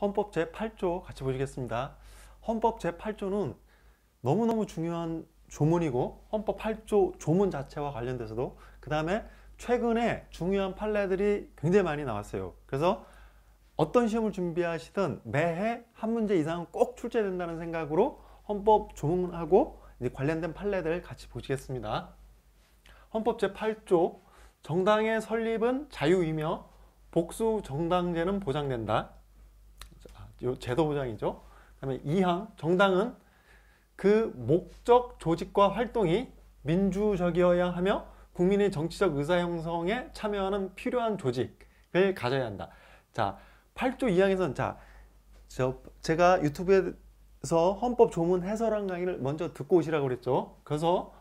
헌법 제8조 같이 보시겠습니다. 헌법 제8조는 너무너무 중요한 조문이고 헌법 8조 조문 자체와 관련돼서도 그 다음에 최근에 중요한 판례들이 굉장히 많이 나왔어요. 그래서 어떤 시험을 준비하시든 매해 한 문제 이상은 꼭 출제된다는 생각으로 헌법 조문하고 관련된 판례들 같이 보시겠습니다. 헌법 제8조 정당의 설립은 자유이며 복수 정당제는 보장된다. 제도 보장이죠. 그다음에 2항 정당은 그 목적 조직과 활동이 민주적이어야 하며 국민의 정치적 의사 형성에 참여하는 필요한 조직을 가져야 한다. 자, 8조 2항에서는 자, 저 제가 유튜브에서 헌법 조문 해설한 강의를 먼저 듣고 오시라고 그랬죠. 그래서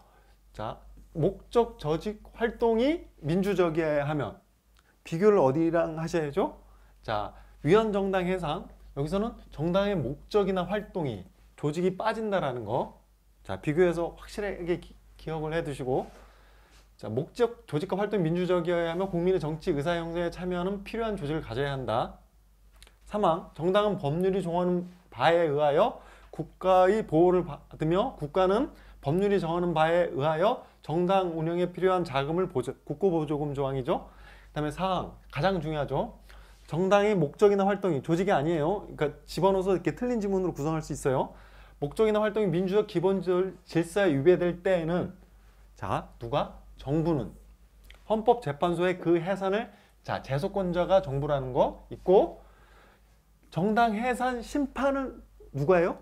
자, 목적 조직 활동이 민주적이어야 하면 비교를 어디랑 하셔야죠? 자, 위헌 정당 해상 여기서는 정당의 목적이나 활동이 조직이 빠진다라는 거. 자, 비교해서 확실하게 기, 억을 해 두시고 자, 목적, 조직과 활동 민주적이어야 하며 국민의 정치 의사 형성에 참여하는 필요한 조직을 가져야 한다. 사망, 정당은 법률이 정하는 바에 의하여 국가의 보호를 받으며 국가는 법률이 정하는 바에 의하여 정당 운영에 필요한 자금을 보조, 국고보조금 조항이죠. 그 다음에 사항, 가장 중요하죠. 정당의 목적이나 활동이 조직이 아니에요. 그러니까 집어넣어서 이렇게 틀린 지문으로 구성할 수 있어요. 목적이나 활동이 민주적 기본 질서에 위배될 때에는 자 누가 정부는 헌법재판소의 그 해산을 자 재소권자가 정부라는 거 있고 정당 해산 심판은 누가예요?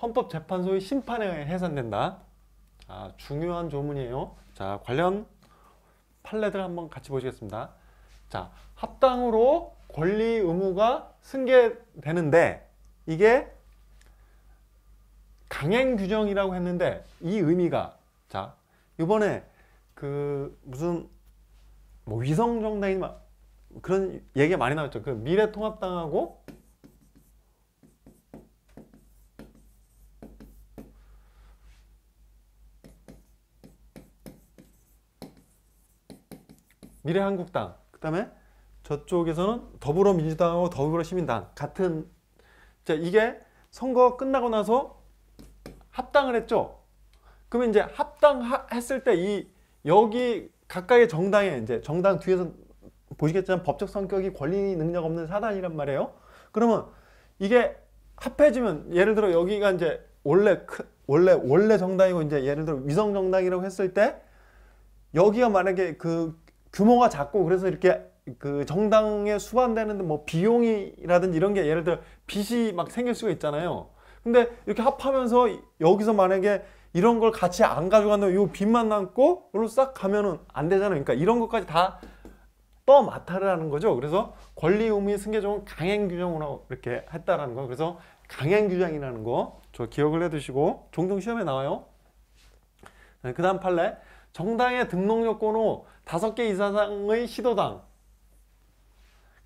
헌법재판소의 심판에 의해 해산된다. 아, 중요한 조문이에요. 자 관련 판례들 한번 같이 보시겠습니다. 자, 합당으로 권리 의무가 승계되는데 이게 강행 규정이라고 했는데 이 의미가 자, 이번에 그 무슨 뭐 위성 정당이 막 그런 얘기가 많이 나왔죠. 그 미래통합당하고 미래한국당 그 다음에 저쪽에서는 더불어민주당하고 더불어시민당 같은 자 이게 선거 끝나고 나서 합당을 했죠. 그러면 이제 합당했을 때 이 여기 가까이 정당에 이제 정당 뒤에서 보시겠지만 법적 성격이 권리 능력 없는 사단이란 말이에요. 그러면 이게 합해지면 예를 들어 여기가 이제 원래 크, 원래 원래 정당이고 이제 예를 들어 위성 정당이라고 했을 때 여기가 만약에 그 규모가 작고 그래서 이렇게 그 정당에 수반되는데 뭐 비용이라든지 이런 게 예를 들어 빚이 막 생길 수가 있잖아요. 근데 이렇게 합하면서 여기서 만약에 이런 걸 같이 안 가져간다면 이 빚만 남고 이걸로 싹 가면은 안 되잖아요. 그러니까 이런 것까지 다 떠맡아라는 거죠. 그래서 권리 의무 승계적은 강행 규정으로 이렇게 했다라는 거. 그래서 강행 규정이라는 거 저 기억을 해 두시고 종종 시험에 나와요. 네, 그 다음 판례 정당의 등록 요건으로 다섯 개 이상의 시도당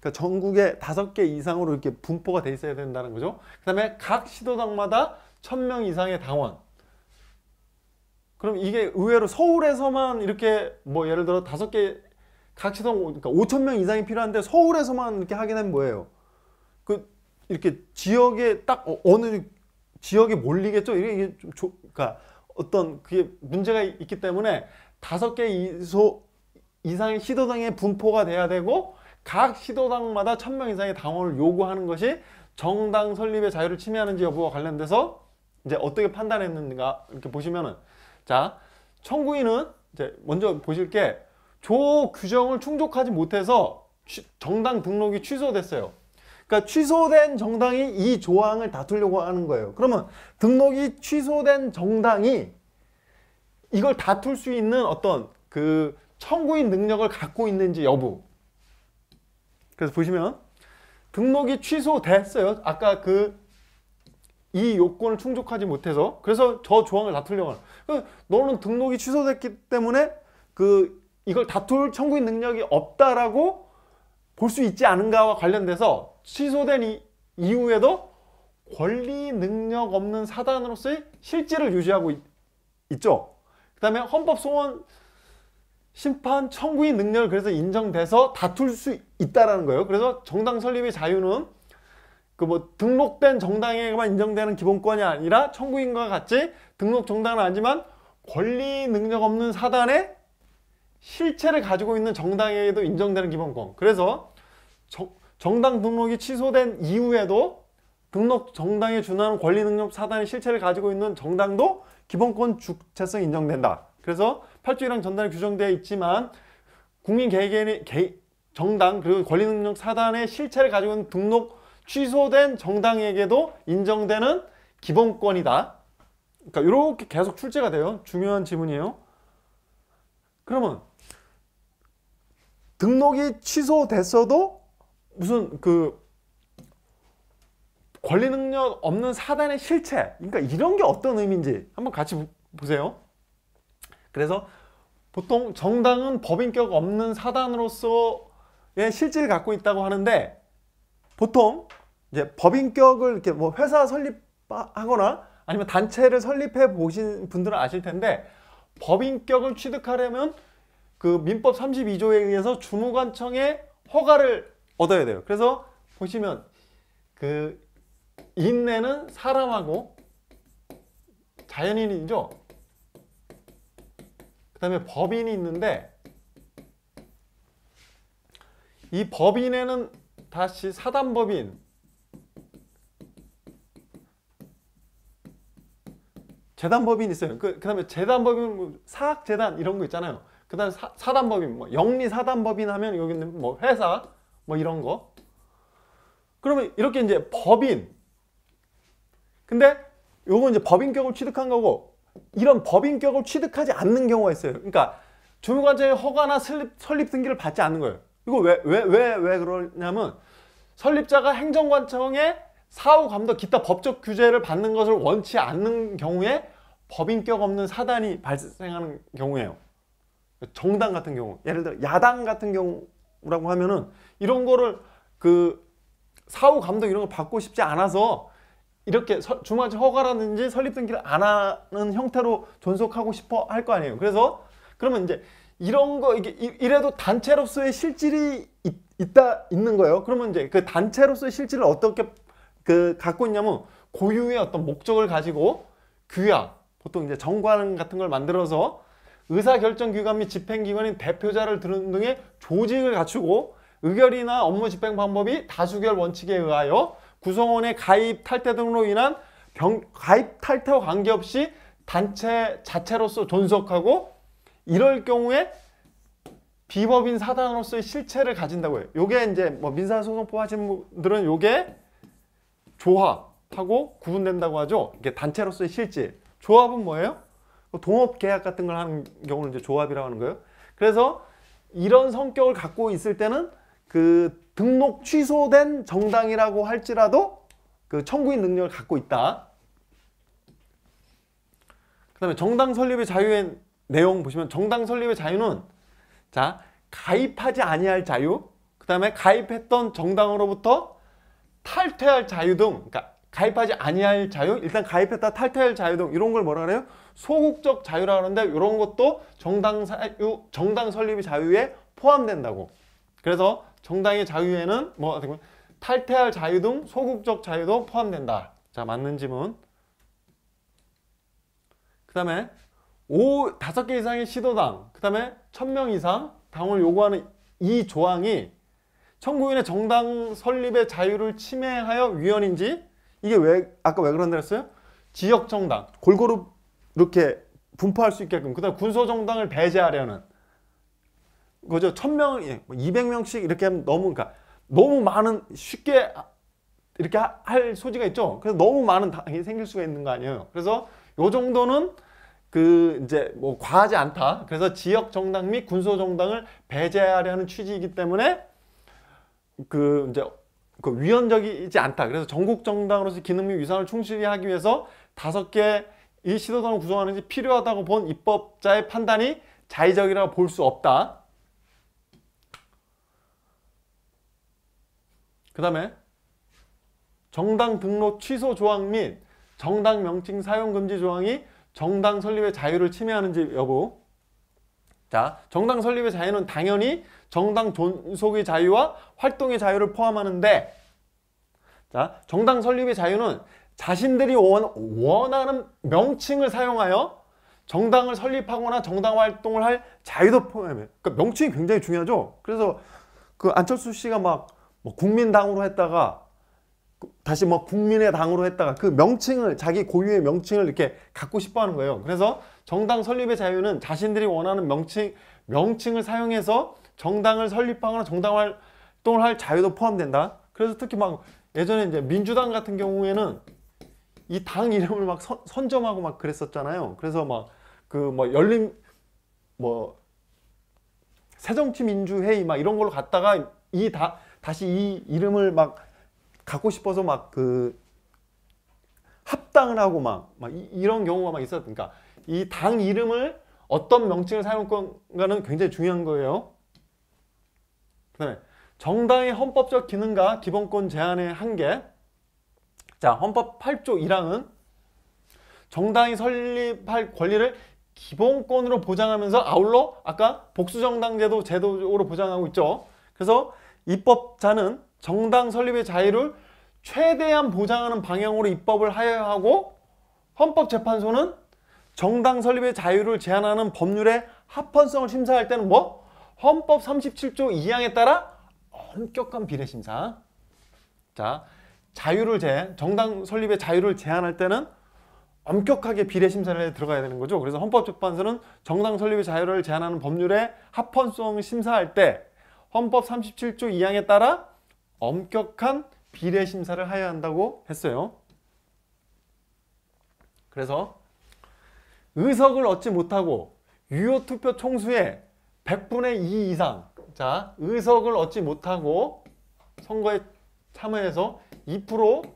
그러니까 전국에 다섯 개 이상으로 이렇게 분포가 돼 있어야 된다는 거죠. 그 다음에 각 시도당마다 1명 이상의 당원 그럼 이게 의외로 서울에서만 이렇게 뭐 예를 들어 5개 각 시도당 그러니까 5천명 이상이 필요한데 서울에서만 이렇게 하게 되면 뭐예요? 그 이렇게 지역에 딱 어, 어느 지역에 몰리겠죠. 이게 좀 조, 그러니까 어떤 그게 문제가 있기 때문에 다섯 개 이소 이상의 시도당의 분포가 돼야 되고 각 시도당마다 천 명 이상의 당원을 요구하는 것이 정당 설립의 자유를 침해하는지 여부와 관련돼서 이제 어떻게 판단했는가 이렇게 보시면은 자 청구인은 이제 먼저 보실 게 조 규정을 충족하지 못해서 정당 등록이 취소됐어요. 그러니까 취소된 정당이 이 조항을 다투려고 하는 거예요. 그러면 등록이 취소된 정당이 이걸 다툴 수 있는 어떤 그 청구인 능력을 갖고 있는지 여부. 그래서 보시면 등록이 취소됐어요. 아까 그 이 요건을 충족하지 못해서 그래서 저 조항을 다툴려고 하는 그러니까 너는 등록이 취소됐기 때문에 그 이걸 다툴 청구인 능력이 없다라고 볼 수 있지 않은가와 관련돼서 취소된 이, 이후에도 권리 능력 없는 사단으로서의 실질을 유지하고 있, 있죠. 그 다음에 헌법 소원 심판 청구의 능력을 그래서 인정돼서 다툴 수 있다라는 거예요. 그래서 정당 설립의 자유는 그 뭐 등록된 정당에게만 인정되는 기본권이 아니라 청구인과 같이 등록 정당은 아니지만 권리 능력 없는 사단의 실체를 가지고 있는 정당에게도 인정되는 기본권. 그래서 정, 정당 등록이 취소된 이후에도 등록 정당에 준하는 권리 능력 사단의 실체를 가지고 있는 정당도 기본권 주체성 인정된다. 그래서 8조이랑 전단에 규정되어 있지만 국민 개개인의 개, 정당 그리고 권리 능력 사단의 실체를 가지고 있는 등록 취소된 정당에게도 인정되는 기본권이다. 그러니까 이렇게 계속 출제가 돼요. 중요한 질문이에요. 그러면 등록이 취소됐어도 무슨 그 권리 능력 없는 사단의 실체 그러니까 이런 게 어떤 의미인지 한번 같이 보세요 그래서 보통 정당은 법인격 없는 사단으로서의 실질을 갖고 있다고 하는데 보통 이제 법인격을 이렇게 뭐 회사 설립하거나 아니면 단체를 설립해 보신 분들은 아실 텐데 법인격을 취득하려면 그 민법 32조에 의해서 주무관청의 허가를 얻어야 돼요. 그래서 보시면 그 인내는 사람하고 자연인이죠. 그 다음에 법인이 있는데 이 법인에는 다시 사단법인 재단법인 있어요. 그, 그 다음에 재단법인, 사학재단 이런 거 있잖아요. 그 다음에 사단법인, 뭐 영리사단법인 하면 여기는 뭐 회사, 뭐 이런 거 그러면 이렇게 이제 법인 근데 요거 이제 법인격을 취득한 거고 이런 법인격을 취득하지 않는 경우가 있어요 그러니까 주무관자의 허가나 설립, 설립 등기를 받지 않는 거예요 이거 왜 왜 왜 왜 그러냐면 설립자가 행정관청의 사후 감독 기타 법적 규제를 받는 것을 원치 않는 경우에 법인격 없는 사단이 발생하는 경우예요 정당 같은 경우 예를 들어 야당 같은 경우 라고 하면은 이런 거를 그 사후 감독 이런 걸 받고 싶지 않아서 이렇게 주마에 허가라든지 설립 등기를 안 하는 형태로 존속하고 싶어 할 거 아니에요. 그래서 그러면 이제 이런 거 이게 이래도 단체로서의 실질이 있, 다 있는 거예요. 그러면 이제 그 단체로서의 실질을 어떻게 그 갖고 있냐면 고유의 어떤 목적을 가지고 규약 보통 이제 정관 같은 걸 만들어서 의사결정기관 및 집행기관인 대표자를 두는 등의 조직을 갖추고 의결이나 업무 집행 방법이 다수결 원칙에 의하여 구성원의 가입 탈퇴 등으로 인한 병, 가입 탈퇴와 관계없이 단체 자체로서 존속하고 이럴 경우에 비법인 사단으로서의 실체를 가진다고 해요. 요게 이제 뭐 민사소송법 하신 분들은 요게 조합하고 구분된다고 하죠. 이게 단체로서의 실질. 조합은 뭐예요? 뭐 동업 계약 같은 걸 하는 경우는 이제 조합이라고 하는 거예요. 그래서 이런 성격을 갖고 있을 때는 그 등록 취소된 정당이라고 할지라도 그 청구인 능력을 갖고 있다. 그 다음에 정당 설립의 자유의 내용 보시면 정당 설립의 자유는 자 가입하지 아니할 자유 그 다음에 가입했던 정당으로부터 탈퇴할 자유 등 그러니까 가입하지 아니할 자유, 일단 가입했다 탈퇴할 자유 등 이런 걸 뭐라 그래요? 소극적 자유라 하는데 이런 것도 정당 사유, 정당 설립의 자유에 포함된다고. 그래서 정당의 자유에는 뭐 어떻게 보면 탈퇴할 자유 등 소극적 자유도 포함된다. 자, 맞는 지문그 다음에 다섯 개 이상의 시도당, 그 다음에 천 명 이상 당을 요구하는 이 조항이 청구인의 정당 설립의 자유를 침해하여 위헌인지 이게 왜 아까 왜 그런다 했어요? 지역 정당 골고루 이렇게 분포할 수 있게끔 그다음 군소 정당을 배제하려는 그죠? 천명 예, 뭐 이백 명씩 이렇게 하면 너무 그러니까 너무 많은 쉽게 이렇게 할 소지가 있죠. 그래서 너무 많은 당이 생길 수가 있는 거 아니에요. 그래서 요 정도는 그 이제 뭐 과하지 않다. 그래서 지역 정당 및 군소 정당을 배제하려는 취지이기 때문에 그 이제 그 위헌적이지 않다. 그래서 전국 정당으로서 기능및 위상을 충실히 하기 위해서 다섯 개이 시도당을 구성하는지 필요하다고 본 입법자의 판단이 자의적이라고 볼 수 없다. 그 다음에 정당 등록 취소 조항 및 정당 명칭 사용 금지 조항이 정당 설립의 자유를 침해하는지 여부 자, 정당 설립의 자유는 당연히 정당 존속의 자유와 활동의 자유를 포함하는데 자, 정당 설립의 자유는 자신들이 원, 원하는 명칭을 사용하여 정당을 설립하거나 정당 활동을 할 자유도 포함해. 그러니까 명칭이 굉장히 중요하죠. 그래서 그 안철수 씨가 막 뭐 국민당으로 했다가 다시 뭐 국민의당으로 했다가 그 명칭을 자기 고유의 명칭을 이렇게 갖고 싶어 하는 거예요. 그래서 정당 설립의 자유는 자신들이 원하는 명칭 명칭을 사용해서 정당을 설립하거나 정당 활동을 할 자유도 포함된다. 그래서 특히 막 예전에 이제 민주당 같은 경우에는 이 당 이름을 막 선, 선점하고 막 그랬었잖아요. 그래서 막 그 뭐 열린 뭐 새정치민주회의 막 이런 걸로 갔다가 이다 다시 이 이름을 막 갖고 싶어서 막 그 합당을 하고 막, 막 이, 런 경우가 막 있었으니까 그러니까 이 당 이름을 어떤 명칭을 사용할 건가는 굉장히 중요한 거예요. 그 다음에 정당의 헌법적 기능과 기본권 제한의 한계 자 헌법 8조 1항은 정당이 설립할 권리를 기본권으로 보장하면서 아울러 아까 복수정당제도 제도로 보장하고 있죠. 그래서 입법자는 정당 설립의 자유를 최대한 보장하는 방향으로 입법을 하여야 하고 헌법재판소는 정당 설립의 자유를 제한하는 법률의 합헌성을 심사할 때는 뭐? 헌법 37조 2항에 따라 엄격한 비례심사 자 자유를 제 정당 설립의 자유를 제한할 때는 엄격하게 비례심사를 들어가야 되는 거죠 그래서 헌법재판소는 정당 설립의 자유를 제한하는 법률의 합헌성 심사할 때 헌법 37조 2항에 따라 엄격한 비례 심사를 해야 한다고 했어요. 그래서 의석을 얻지 못하고 유효 투표 총수의 100분의 2 이상 자 의석을 얻지 못하고 선거에 참여해서 2%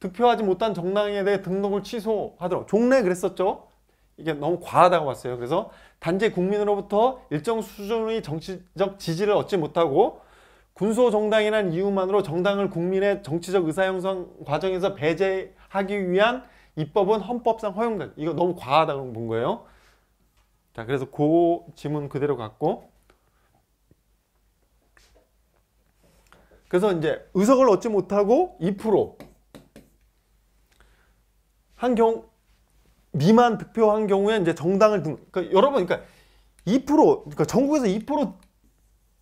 득표하지 못한 정당에 대해 등록을 취소하도록 종래 그랬었죠. 이게 너무 과하다고 봤어요. 그래서 단지 국민으로부터 일정 수준의 정치적 지지를 얻지 못하고 군소정당이란 이유만으로 정당을 국민의 정치적 의사 형성 과정에서 배제하기 위한 입법은 헌법상 허용된 이거 너무 과하다고 본 거예요. 자, 그래서 그 지문 그대로 갖고 그래서 이제 의석을 얻지 못하고 2%한 경우 미만 득표한 경우에 이제 정당을 등 그러니까 여러분 그러니까 2% 그러니까 전국에서 2%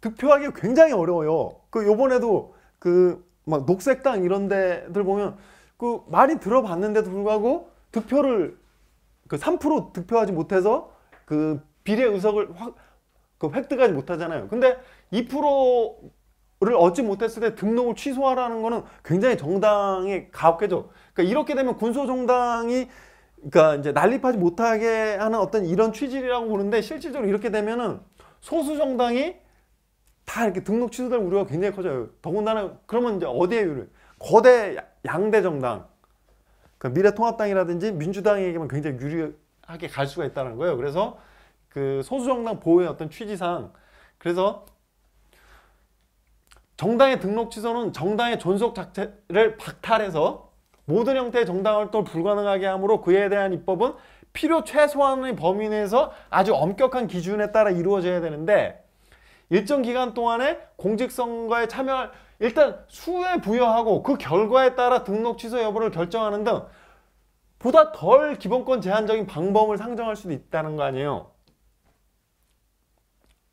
득표하기 굉장히 어려워요. 그 요번에도 그 막 녹색당 이런 데들 보면 그 많이 들어봤는데도 불구하고 득표를 그 3% 득표하지 못해서 그 비례 의석을 확그 획득하지 못하잖아요. 근데 2%를 얻지 못했을 때 등록을 취소하라는 거는 굉장히 정당에 가혹해져. 그러니까 이렇게 되면 군소정당이 그러니까 이제 난립하지 못하게 하는 어떤 이런 취지라고 보는데 실질적으로 이렇게 되면은 소수 정당이 다 이렇게 등록 취소될 우려가 굉장히 커져요. 더군다나 그러면 이제 어디에 유를 거대 양대 정당 그 미래통합당이라든지 민주당에게만 굉장히 유리하게 갈 수가 있다는 거예요. 그래서 그 소수정당 보호의 어떤 취지상 그래서 정당의 등록 취소는 정당의 존속 자체를 박탈해서 모든 형태의 정당 활동을 불가능하게 하므로 그에 대한 입법은 필요 최소한의 범위 내에서 아주 엄격한 기준에 따라 이루어져야 되는데 일정 기간 동안에 공직선거에 참여할 일단 수에 부여하고 그 결과에 따라 등록 취소 여부를 결정하는 등 보다 덜 기본권 제한적인 방법을 상정할 수도 있다는 거 아니에요.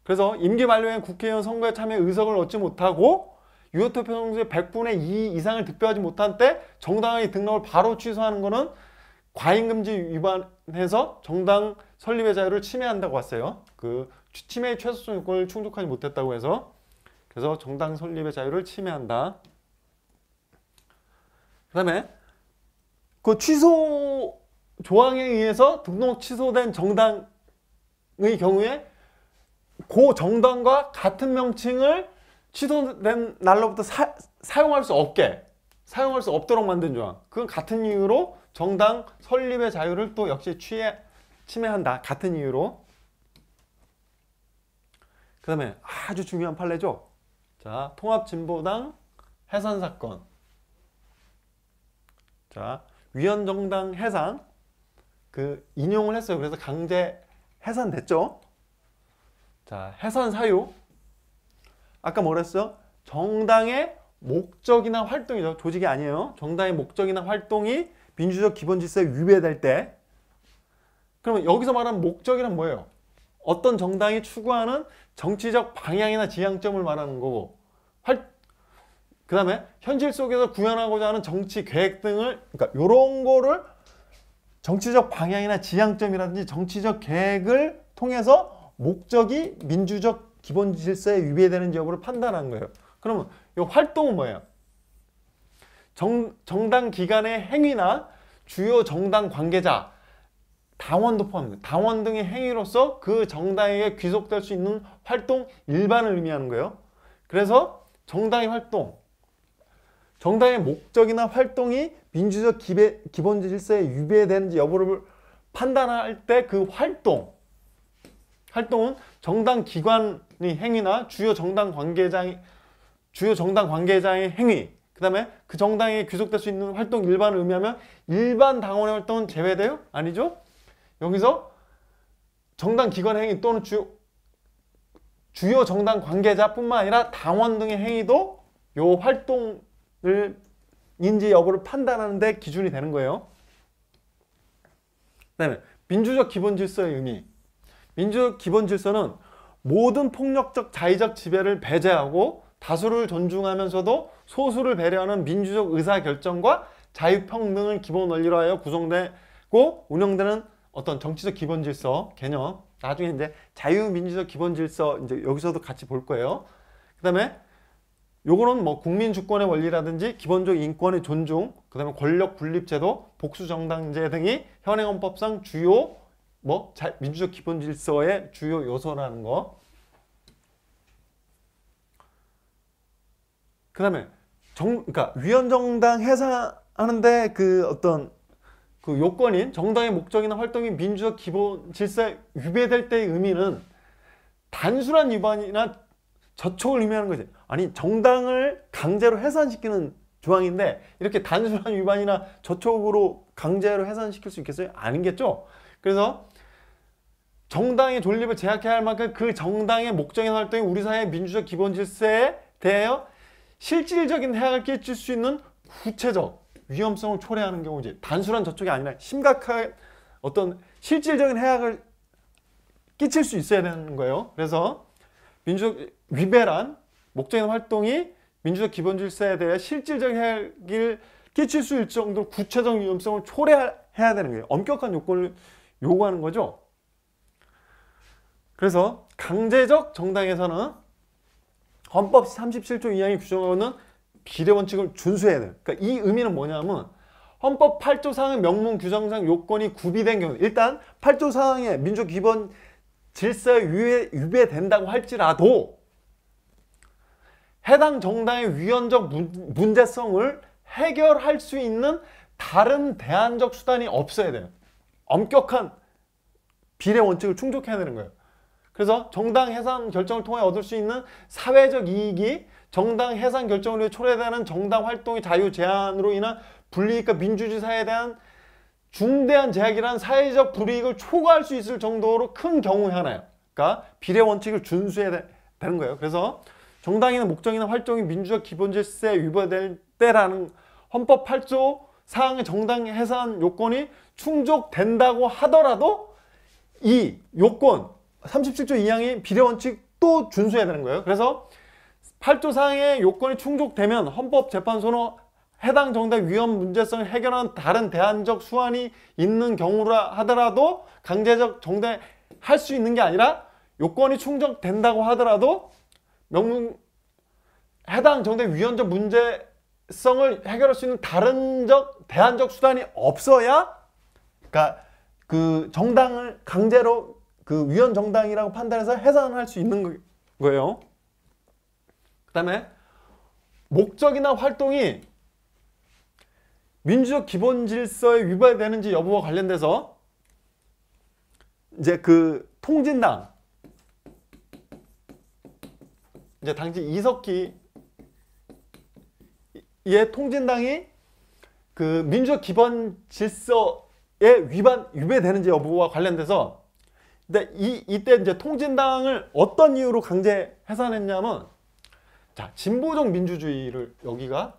그래서 임기 만료엔 국회의원 선거에 참여 의석을 얻지 못하고 유효투표 정수의 100분의 2 이상을 득표하지 못한 때 정당의 등록을 바로 취소하는 것은 과잉금지 위반해서 정당 설립의 자유를 침해한다고 왔어요. 그 취임의 최소수 요건을 충족하지 못했다고 해서 그래서 정당 설립의 자유를 침해한다. 그 다음에 그 취소 조항에 의해서 등록 취소된 정당의 경우에 고 정당과 같은 명칭을 취소된 날로부터 사, 사용할 수 없게 사용할 수 없도록 만든 조항 그건 같은 이유로 정당 설립의 자유를 또 역시 취해, 침해한다 같은 이유로 그 다음에 아주 중요한 판례죠. 자, 통합진보당 해산 사건. 자, 위헌정당 해산. 그 인용을 했어요. 그래서 강제 해산됐죠. 자, 해산 사유. 아까 뭐랬어요? 정당의 목적이나 활동이죠. 조직이 아니에요. 정당의 목적이나 활동이 민주적 기본질서에 위배될 때 그러면 여기서 말하는 목적이란 뭐예요? 어떤 정당이 추구하는 정치적 방향이나 지향점을 말하는 거고 그 다음에 현실 속에서 구현하고자 하는 정치 계획 등을 그러니까 요런 거를 정치적 방향이나 지향점이라든지 정치적 계획을 통해서 목적이 민주적 기본 질서에 위배되는지 여부를 판단한 거예요. 그러면 이 활동은 뭐예요? 정, 정당 기관의 행위나 주요 정당 관계자 당원도 포함합요 당원 등의 행위로서 그 정당에게 귀속될 수 있는 활동 일반을 의미하는 거예요. 그래서 정당의 활동, 정당의 목적이나 활동이 민주적 기배, 기본 질서에 위배되는지 여부를 판단할 때 그 활동, 활동은 정당 기관의 행위나 주요 정당 관계자의 주요 정당 관계자의 행위, 그 다음에 그 정당에 귀속될 수 있는 활동 일반을 의미하면 일반 당원의 활동은 제외돼요? 아니죠? 여기서 정당 기관 행위 또는 주, 주요 정당 관계자뿐만 아니라 당원 등의 행위도 요 활동을 인지 여부를 판단하는 데 기준이 되는 거예요. 그다음에 민주적 기본 질서의 의미. 민주적 기본 질서는 모든 폭력적 자의적 지배를 배제하고 다수를 존중하면서도 소수를 배려하는 민주적 의사결정과 자유평등을 기본 원리로 하여 구성되고 운영되는 어떤 정치적 기본 질서 개념 나중에 이제 자유민주적 기본 질서 이제 여기서도 같이 볼 거예요. 그다음에 요거는 뭐 국민 주권의 원리라든지 기본적 인권의 존중, 그다음에 권력 분립 제도, 복수 정당제 등이 현행 헌법상 주요 뭐 자, 민주적 기본 질서의 주요 요소라는 거. 그다음에 정 그러니까 위헌 정당 해산하는데 그 어떤 그 요건인 정당의 목적이나 활동이 민주적 기본 질서에 위배될 때의 의미는 단순한 위반이나 저촉을 의미하는 거지. 아니 정당을 강제로 해산시키는 조항인데 이렇게 단순한 위반이나 저촉으로 강제로 해산시킬 수 있겠어요? 아니겠죠? 그래서 정당의 존립을 제약해야 할 만큼 그 정당의 목적이나 활동이 우리 사회의 민주적 기본 질서에 대하여 실질적인 해악을 끼칠 수 있는 구체적 위험성을 초래하는 경우 이제 단순한 저촉이 아니라 심각한 어떤 실질적인 해악을 끼칠 수 있어야 되는 거예요. 그래서 민주적 위배란 목적인 활동이 민주적 기본 질서에 대해 실질적인 해악을 끼칠 수 있을 정도로 구체적 위험성을 초래해야 되는 거예요. 엄격한 요건을 요구하는 거죠. 그래서 강제적 정당에서는 헌법 37조 2항이 규정하고는 비례 원칙을 준수해야 돼요. 그러니까 이 의미는 뭐냐면 헌법 8조 사항의 명문 규정상 요건이 구비된 경우 일단 8조 사항의 민주 기본 질서에 위배, 된다고 할지라도 해당 정당의 위헌적 문제성을 해결할 수 있는 다른 대안적 수단이 없어야 돼요. 엄격한 비례 원칙을 충족해야 되는 거예요. 그래서 정당 해산 결정을 통해 얻을 수 있는 사회적 이익이 정당 해산 결정을 위해 초래되는 정당 활동의 자유 제한으로 인한 불리익과 민주주의 사회에 대한 중대한 제약이란 사회적 불이익을 초과할 수 있을 정도로 큰경우 하나요. 그러니까 비례 원칙을 준수해야 되, 는 거예요. 그래서 정당이나 목적이나 활동이 민주적 기본 질서에 위배될 때라는 헌법 8조 사항의 정당 해산 요건이 충족된다고 하더라도 이 요건 37조 2항이 비례 원칙 또 준수해야 되는 거예요. 그래서 8조상의 요건이 충족되면 헌법재판소는 해당 정당 위헌 문제성을 해결하는 다른 대안적 수완이 있는 경우라 하더라도 강제적 정당 할수 있는 게 아니라 요건이 충족된다고 하더라도 명문 해당 정당 위헌적 문제성을 해결할 수 있는 다른적 대안적 수단이 없어야 그러니까 그 정당을 강제로 그 위헌 정당이라고 판단해서 해산할 수 있는 거예요. 그 다음에 목적이나 활동이 민주적 기본 질서에 위배되는지 여부와 관련돼서 이제 그 통진당 이제 당시 이석기 의 통진당이 그 민주적 기본 질서에 위반 위배되는지 여부와 관련돼서 근데 이 이때 이제 통진당을 어떤 이유로 강제 해산했냐면 자, 진보적 민주주의를 여기가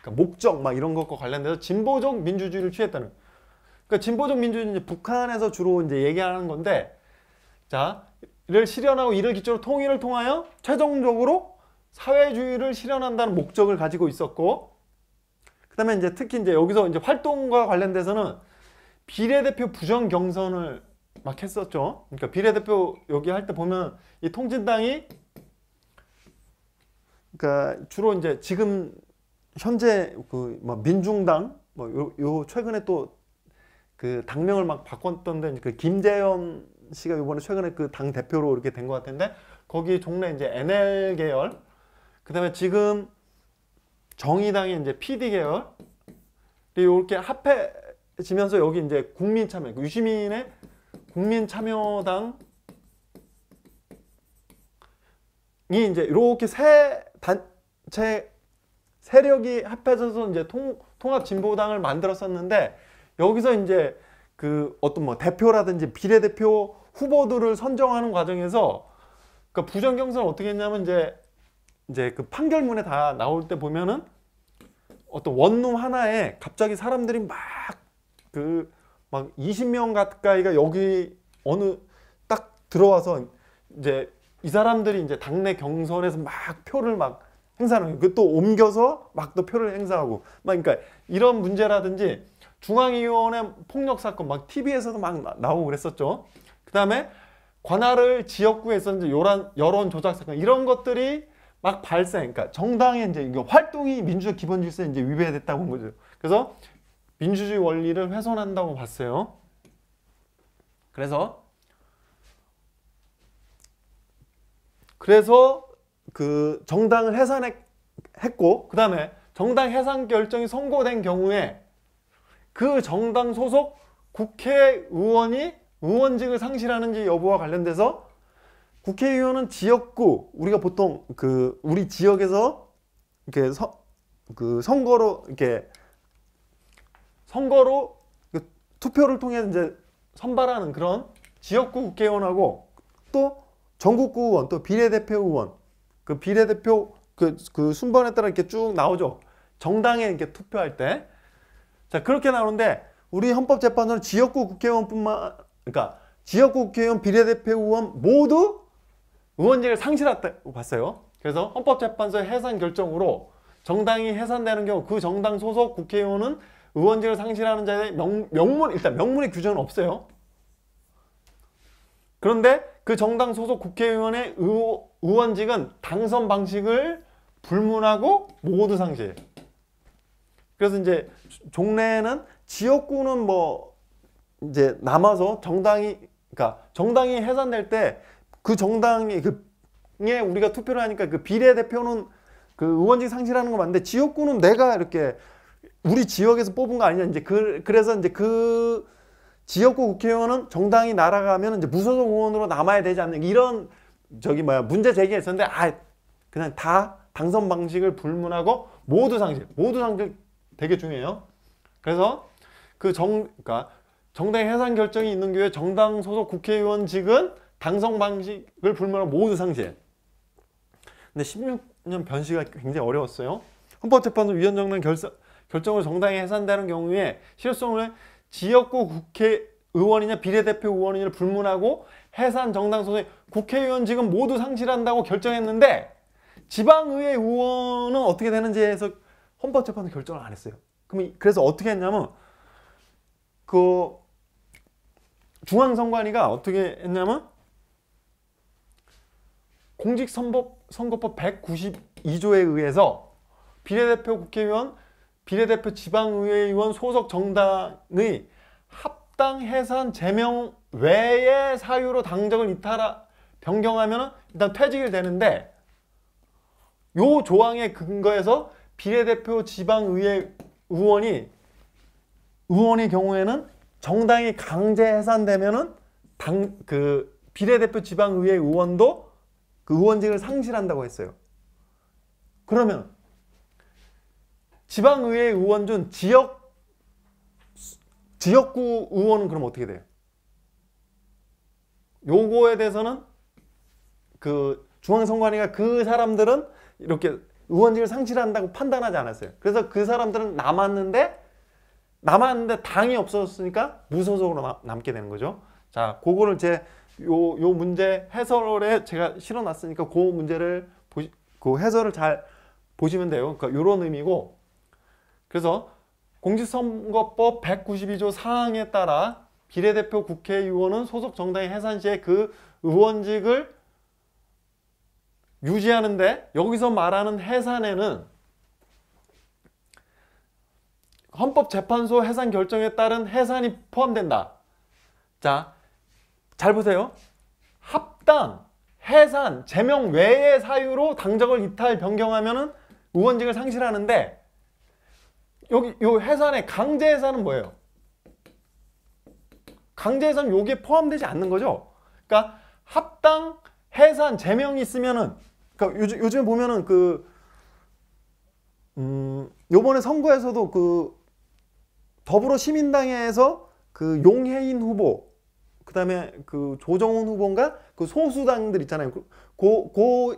그러니까 목적 막 이런 것과 관련돼서 진보적 민주주의를 취했다는 그러니까 진보적 민주주의는 북한에서 주로 이제 얘기하는 건데 자, 이를 실현하고 이를 기초로 통일을 통하여 최종적으로 사회주의를 실현한다는 목적을 가지고 있었고 그다음에 이제 특히 이제 여기서 이제 활동과 관련돼서는 비례대표 부정 경선을 막 했었죠. 그러니까 비례대표 여기 할 때 보면 이 통진당이 그러니까 주로 이제 지금 현재 그 뭐 민중당 뭐 요 요 최근에 또 그 당명을 막 바꿨던데 그 김재현 씨가 이번에 최근에 그 당 대표로 이렇게 된 것 같은데 거기 종래 이제 NL 계열 그다음에 지금 정의당의 이제 PD 계열이 이렇게 합해지면서 여기 이제 국민참여 그 유시민의 국민참여당 이제 이렇게 세 단체 세력이 합해져서 이제 통, 통합 진보당을 만들었었는데 여기서 이제 그 어떤 뭐 대표라든지 비례대표 후보들을 선정하는 과정에서 그러니까 부정 경선 어떻게 했냐면 이제 이제 그 판결문에 다 나올 때 보면은 어떤 원룸 하나에 갑자기 사람들이 막 그막 20명 그 가까이가 여기 어느 딱 들어와서 이제 이 사람들이 이제 당내 경선에서 막 표를 막 행사하는 그또 옮겨서 막 또 표를 행사하고 막 그러니까 이런 문제라든지 중앙위원회 폭력 사건 막 TV에서도 막 나오고 그랬었죠. 그다음에 관할을 지역구에 서었는 요런 여론 조작 사건 이런 것들이 막 발생. 그러니까 정당의 이제 활동이 민주적 기본 질서에 이제 위배됐다고 본 거죠. 그래서 민주주의 원리를 훼손한다고 봤어요. 그래서 그래서 그 정당을 해산했고 그 다음에 정당 해산 결정이 선고된 경우에 그 정당 소속 국회의원이 의원직을 상실하는지 여부와 관련돼서 국회의원은 지역구 우리가 보통 그 우리 지역에서 이렇게 서, 그 선거로 이렇게 선거로 그 투표를 통해 이제 선발하는 그런 지역구 국회의원하고 또 전국구 의원 또 비례대표 의원 그 비례대표 그, 그 순번에 따라 이렇게 쭉 나오죠. 정당에 이렇게 투표할 때. 자, 그렇게 나오는데 우리 헌법재판소는 지역구 국회의원뿐만 그러니까 지역구 국회의원 비례대표 의원 모두 의원직을 상실했다고 봤어요. 그래서 헌법재판소의 해산 결정으로 정당이 해산되는 경우 그 정당 소속 국회의원은 의원직을 상실하는 자의 명, 명문 일단 명문의 규정은 없어요. 그런데 그 정당 소속 국회의원의 의원직은 당선 방식을 불문하고 모두 상실. 그래서 이제 종래는 지역구는 뭐 이제 남아서 정당이 그러니까 정당이 해산될 때 그 정당이 그에 우리가 투표를 하니까 그 비례대표는 그 의원직 상실하는 거 맞는데 지역구는 내가 이렇게 우리 지역에서 뽑은 거 아니냐 이제 그 그래서 이제 그 지역구 국회의원은 정당이 날아가면 이제 무소속 의원으로 남아야 되지 않는 이런 저기 뭐야 문제 제기했었는데 아 그냥 다 당선 방식을 불문하고 모두 상실 모두 상실 되게 중요해요. 그래서 그정 그러니까 정당 해산 결정이 있는 경우에 정당 소속 국회의원직은 당선 방식을 불문하고 모두 상실. 근데 16년 변시가 굉장히 어려웠어요. 헌법재판소 위헌정당 결정 을 정당이 해산되는 경우에 실효성을 지역구 국회의원이냐 비례대표 의원이냐를 불문하고 해산 정당 소속 국회의원 지금 모두 상실한다고 결정했는데 지방의회 의원은 어떻게 되는지 해서 헌법재판소 결정을 안 했어요. 그럼 그래서 어떻게 했냐면 그 중앙선관위가 어떻게 했냐면 공직선거법 192조에 의해서 비례대표 국회의원 비례대표 지방의회의원 소속 정당의 합당 해산 제명 외의 사유로 당적을 이탈하 변경하면 일단 퇴직이 되는데 요 조항에 근거해서 비례대표 지방의회 의원이 의원의 경우에는 정당이 강제 해산되면당그 비례대표 지방의회 의원도 그 의원직을 상실한다고 했어요. 그러면 지방의회 의원 중 지역 지역구 의원은 그럼 어떻게 돼요? 요거에 대해서는 그 중앙선관위가 그 사람들은 이렇게 의원직을 상실한다고 판단하지 않았어요. 그래서 그 사람들은 남았는데 남았는데 당이 없었으니까 무소속으로 남, 남게 되는 거죠. 자, 그거를 제요 요 문제 해설에 제가 실어놨으니까 그 문제를 보시, 그 해설을 잘 보시면 돼요. 그러니까 이런 의미고 그래서 공직선거법 192조 4항에 따라 비례대표 국회의원은 소속 정당의 해산 시에 그 의원직을 유지하는데 여기서 말하는 해산에는 헌법재판소 해산 결정에 따른 해산이 포함된다. 자, 잘 보세요. 합당, 해산, 제명 외의 사유로 당적을 이탈, 변경하면 은 의원직을 상실하는데 여기 요 해산의 강제 해산은 뭐예요? 강제 해산 여기에 포함되지 않는 거죠. 그러니까 합당 해산 제명이 있으면은 그러니까 요즘 요즘 보면은 그 음, 요번에 선거에서도 그 더불어 시민당에서 그 용해인 후보 그다음에 그 조정훈 후보인가 그 소수당들 있잖아요. 그, 고, 고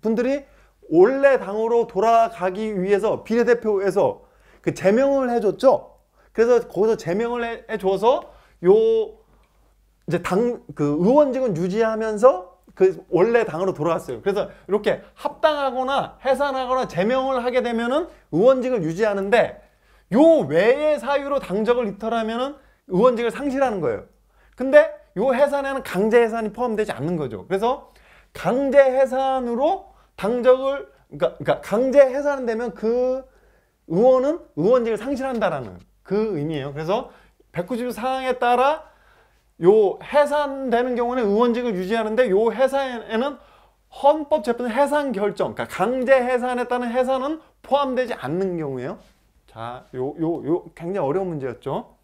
분들이 원래 당으로 돌아가기 위해서 비례대표에서 그 제명을 해줬죠. 그래서 거기서 제명을 해줘서 요 이제 당 그 의원직은 유지하면서 그 원래 당으로 돌아갔어요. 그래서 이렇게 합당하거나 해산하거나 제명을 하게 되면은 의원직을 유지하는데 요 외의 사유로 당적을 이탈하면은 의원직을 상실하는 거예요. 근데 요 해산에는 강제 해산이 포함되지 않는 거죠. 그래서 강제 해산으로 당적을 그러니까, 그러니까 강제 해산되면 그 의원은 의원직을 상실한다라는 그 의미예요. 그래서 194항에 따라 요 해산되는 경우는 의원직을 유지하는데 요 해산에는 헌법재판 해산 결정, 그러니까 강제 해산에 따른 해산은 포함되지 않는 경우예요. 자, 요, 요, 요 굉장히 어려운 문제였죠.